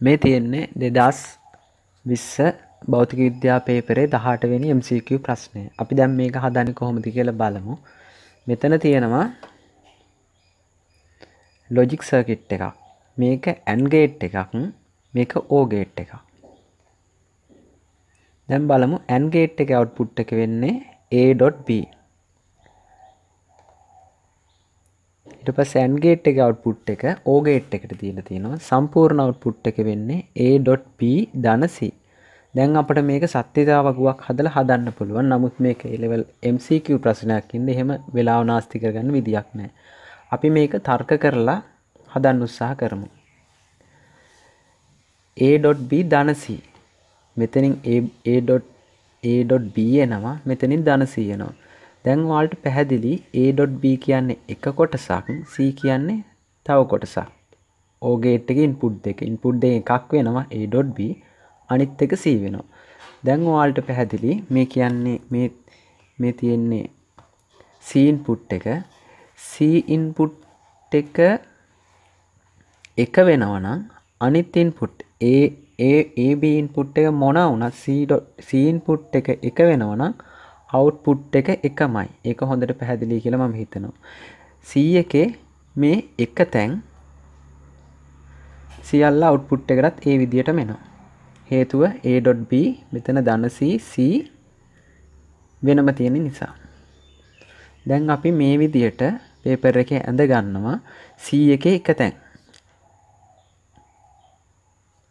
මේ තියෙන්නේ දෙදස් විස්ස බෞතික විද්‍යා පේපරේ දහටවෙනි MCQ ප්‍රශ්නය අපි දැම් මේක හදනි කොහොමති කියල බලමු මෙතන තියෙනවා ලොජික් සර්කිට් එකක් මේක ඇන්ගේට් එකක් මේක ඕගේට් එකක් දැම් බලමු ඇන්ගේට් එක අවට්පුට් එක වෙන්නේ A.B ඉට පස් ඇන්ගේට් එක අවට්පුට් එක ඕගේට් එකට දීල තියෙනවා සම්පූර්ණ අවට්පුට් එක වෙන්නේ A.P ධනසි දැන් අපට මේක සත්‍යතාවකුවක් හදල හදන්න පුළුවන් නමුත් මේක එලෙවල් MCQ ප්‍රශ්නයක් ඉන්න එහෙම වෙලාව නාස්ති කරගන්න විදියක් නෑ අපි මේක තර්ක කරලා හදන්න උත්සාහ කරමු A.B ධනසි මෙතනින් A.B එනවා මෙතනින් ධනසීයනවා දැන් වාල්ට පැහැදිලි A.B කියන්නේ එක කොටසක් C කියන්නේ තව කොටසක් ඕගේට් එක ඉන්පුට් දෙක ඉන්පුට් දෙක එකක් වෙනවා A.B අනිත් එක C වෙනවා දැන් ඔයාලට පැහැදිලි මේ කියන්නේ මේ මේ තියෙන්නේ C input එක C input එක එක වෙනවා නම් අනිත් input A A AB input එක මොන වුණත් C C input එක එක වෙනවා නම් අවුට්පුට් එක එකමයි ඒක හොඳට පැහැදිලි කියලා මම හිතනවා සී එකේ මේ එක තැන් සියල්ල අවුට්පුට් එකටත් ඒ විදියට මෙනවා හේතුව a.b මෙතන ධනසී c වෙනම තියෙන නිසා දැන් අපි මේ විදියට පේපර් එකේ ඇඳ ගන්නවා c එකේ එක තැන්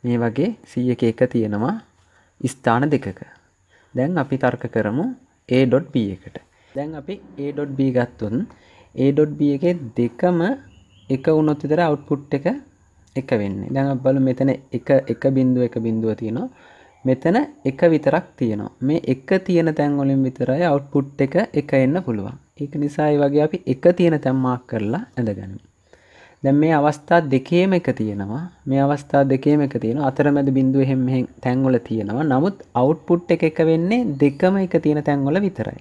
මේ වගේ c එකේ එක තියෙනවා ස්ථාන දෙකක දැන් අපි තර්ක කරමු a.b එකට දැන් අපි a.b ගත්තොත් a.b එකේ දෙකම එක වුණොත් විතර අවුට්පුට් එක එක වෙන්නේ. දැන් අපි බලමු මෙතන 1 1 බිංදුව 1 බිංදුව තියෙනවා. මෙතන 1 විතරක් තියෙනවා. මේ 1 තියෙන තැන් වලින් විතරයි අවුට්පුට් එක 1 එන්න පුළුවන්. ඒක නිසා ඒ වගේ අපි 1 තියෙන තැන් මාක් කරලා ඇඳගනිමු. දැ මේ අවස්ථා දෙකේම එක තියෙනවා මේ අවස්ථා දෙකේම එක තියෙන අතරමැද බිඳුව එහෙම තැන්වල තියෙනවා නමුත් අවට්පුට් එක එක වෙන්නේ දෙකම එක තියෙන තැන්වල විතරයි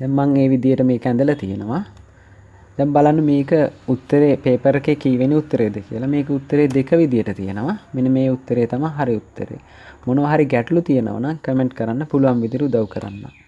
දැම්මං ඒ විදියට මේ ඇඳල තියෙනවා දැම් බලන්න මේක උත්තරේ පේපරක කීවෙන උත්තරේද කියලා මේක උත්තරේ දෙක විදියට තියෙනවා මෙන මේ උත්තරේ තම හරි උත්තරේ මොනව හරි ගැටලු තියෙනවන කමෙන්ට් කරන්න පුළුවන් විදිරු දව් කරන්න